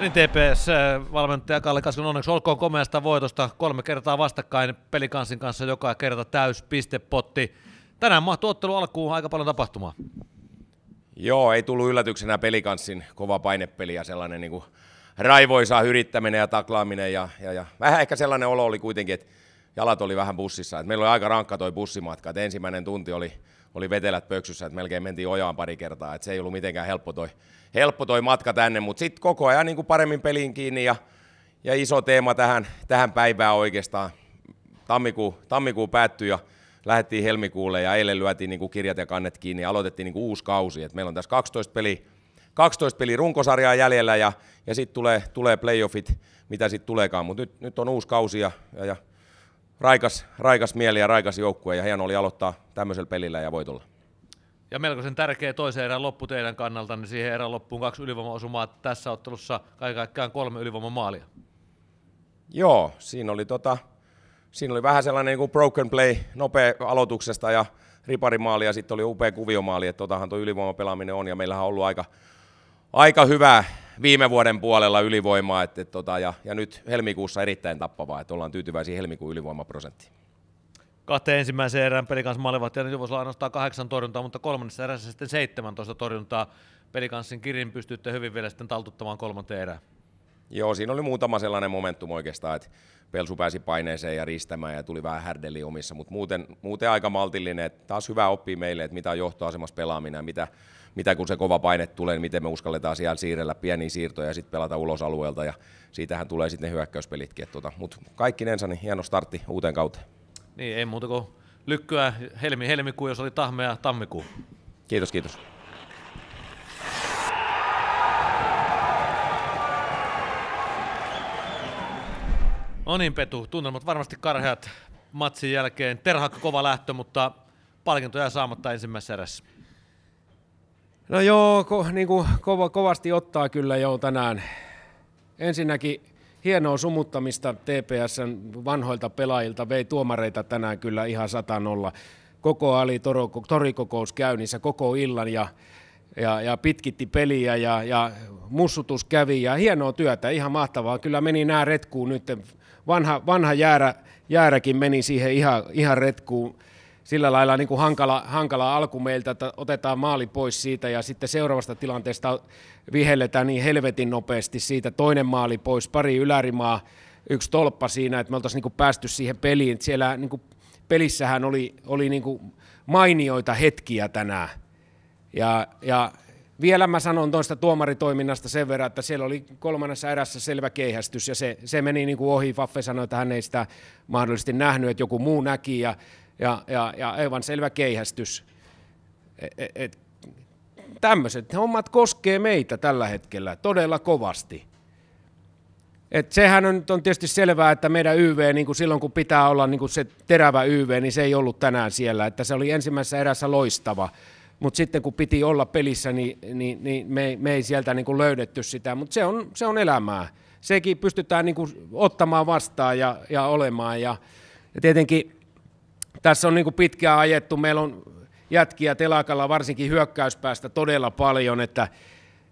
Niin TPS eh, valmentaja Kalle Kaskun onneksi olkoon komeasta voitosta kolme kertaa vastakkain pelikansin kanssa joka kerta täys pistepotti. Tänään mahtuu ottelu alkuun aika paljon tapahtumaa. Joo, ei tullut yllätyksenä pelikanssin kova painepeli ja sellainen niin kuin raivoisa yrittäminen ja taklaaminen ja, ja, ja vähän ehkä sellainen olo oli kuitenkin, että jalat oli vähän bussissa. Et meillä oli aika rankka toi bussimatka. Et ensimmäinen tunti oli, oli vetelät pöksyssä, että melkein mentiin ojaan pari kertaa. Et se ei ollut mitenkään helppo toi, helppo toi matka tänne, mutta sitten koko ajan niin kuin paremmin peliin kiinni ja, ja iso teema tähän, tähän päivään oikeastaan. Tammikuu, tammikuu päättyi ja lähdettiin helmikuulle ja eilen lyötiin niin kuin kirjat ja kannet kiinni ja aloitettiin niin kuin uusi kausi. Et meillä on tässä 12 peli, 12 peli runkosarjaa jäljellä ja, ja sitten tulee, tulee playoffit, mitä sitten tuleekaan. Mutta nyt, nyt on uusi kausi ja, ja, ja raikas, raikas mieli ja raikas joukkue ja hieno oli aloittaa tämmöisellä pelillä ja voitolla. Ja melkoisen tärkeä toisen erän loppu teidän kannalta, niin siihen erään loppuun kaksi ylivoimaosumaa tässä ottelussa, kaiken kaikkiaan kolme ylivoimamaalia. Joo, siinä oli, tota, siinä oli vähän sellainen niin kuin broken play nopea aloituksesta ja riparimaali ja sitten oli upea kuviomaali, että totahan tuo ylivoimapelaaminen on ja meillähän on ollut aika, aika hyvää viime vuoden puolella ylivoimaa et, et, tota, ja, ja nyt helmikuussa erittäin tappavaa, että ollaan tyytyväisiä helmikuun ylivoimaprosenttiin. Kahteen ensimmäiseen erään pelikanssa maalivat niin ja Juvosla ainoastaan kahdeksan torjuntaa, mutta kolmannessa erässä sitten 17 torjuntaa. Pelikanssin kirin pystytte hyvin vielä sitten taltuttamaan kolmanteen erään. Joo, siinä oli muutama sellainen momentum oikeastaan, että Pelsu pääsi paineeseen ja ristämään ja tuli vähän härdeli omissa, mutta muuten, muuten aika maltillinen. Että taas hyvä oppii meille, että mitä on johtoasemassa pelaaminen ja mitä, mitä kun se kova paine tulee, niin miten me uskalletaan siellä siirrellä pieniä siirtoja ja sitten pelata ulos alueelta ja siitähän tulee sitten ne hyökkäyspelitkin. Että tuota, mutta ensin, niin hieno startti uuteen kauteen. Niin, ei muuta kuin lykkyä helmi-helmikuun, jos oli tahmea tammikuun. Kiitos, kiitos. No niin Petu, tunnelmat varmasti karheat matsin jälkeen. Terhakka kova lähtö, mutta palkintoja saamatta ensimmäisessä erässä. No joo, ko, niin kuin kova, kovasti ottaa kyllä jo tänään. Ensinnäkin hienoa sumuttamista TPSn vanhoilta pelaajilta. Vei tuomareita tänään kyllä ihan satanolla. Koko ali torikokous käynnissä koko illan ja ja, ja pitkitti peliä ja, ja mussutus kävi ja hienoa työtä, ihan mahtavaa. Kyllä meni nämä retkuun nyt, vanha, vanha jäärä, jääräkin meni siihen ihan, ihan retkuun sillä lailla niin kuin hankala, hankala alku meiltä, että otetaan maali pois siitä ja sitten seuraavasta tilanteesta vihelletään niin helvetin nopeasti siitä toinen maali pois, pari ylärimaa, yksi tolppa siinä, että me oltaisiin niin kuin päästy siihen peliin. Siellä niin kuin pelissähän oli, oli niin kuin mainioita hetkiä tänään ja, ja vielä mä sanon tuosta tuomaritoiminnasta sen verran, että siellä oli kolmannessa erässä selvä keihästys ja se, se meni niin kuin ohi. Faffe sanoi, että hän ei sitä mahdollisesti nähnyt, että joku muu näki ja, ja, ja, ja aivan selvä keihästys. E, e, tämmöiset hommat koskee meitä tällä hetkellä todella kovasti. Et sehän on, on tietysti selvää, että meidän YV, niin kuin silloin kun pitää olla niin kuin se terävä YV, niin se ei ollut tänään siellä. Että se oli ensimmäisessä erässä loistava mutta sitten kun piti olla pelissä, niin, niin, niin me, me ei sieltä niin kuin löydetty sitä, mutta se on, se on elämää. Sekin pystytään niin kuin ottamaan vastaan ja, ja olemaan. Ja, ja tietenkin tässä on niin kuin pitkään ajettu, meillä on jätkiä telakalla varsinkin hyökkäyspäästä todella paljon, että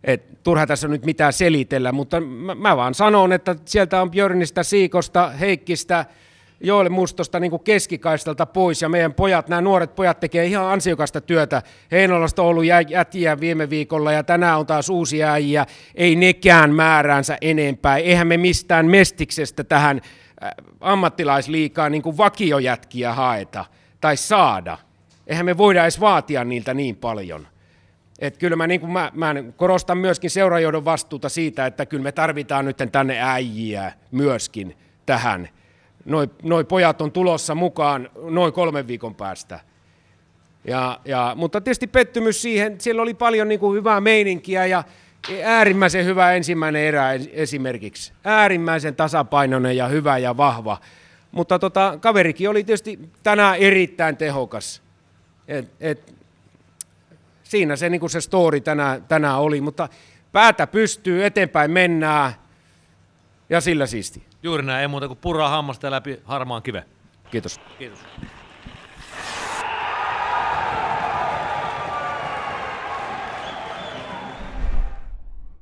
et, turha tässä nyt mitään selitellä, mutta mä, mä vaan sanon, että sieltä on Björnistä, Siikosta, Heikkistä, Joel Mustosta niin kuin keskikaistelta pois ja meidän pojat, nämä nuoret pojat tekee ihan ansiokasta työtä. Heinolasta on ollut jätiä viime viikolla ja tänään on taas uusia äijä, Ei nekään määräänsä enempää. Eihän me mistään mestiksestä tähän äh, ammattilaisliikaa niin kuin vakiojätkiä haeta tai saada. Eihän me voida edes vaatia niiltä niin paljon. Et kyllä mä, niin kuin mä, mä korostan myöskin seurajohdon vastuuta siitä, että kyllä me tarvitaan nyt tänne äijiä myöskin tähän – Noi, noi pojat on tulossa mukaan noin kolmen viikon päästä. Ja, ja, mutta tietysti pettymys siihen, siellä oli paljon niin kuin hyvää meininkiä ja äärimmäisen hyvä ensimmäinen erä esimerkiksi. Äärimmäisen tasapainoinen ja hyvä ja vahva. Mutta tota, kaverikin oli tietysti tänään erittäin tehokas. Et, et, siinä se, niin kuin se story tänään, tänään oli, mutta päätä pystyy, eteenpäin mennään. Ja sillä siisti. Juuri näin, ei muuta kuin puraa hammasta läpi harmaan kive. Kiitos. Kiitos.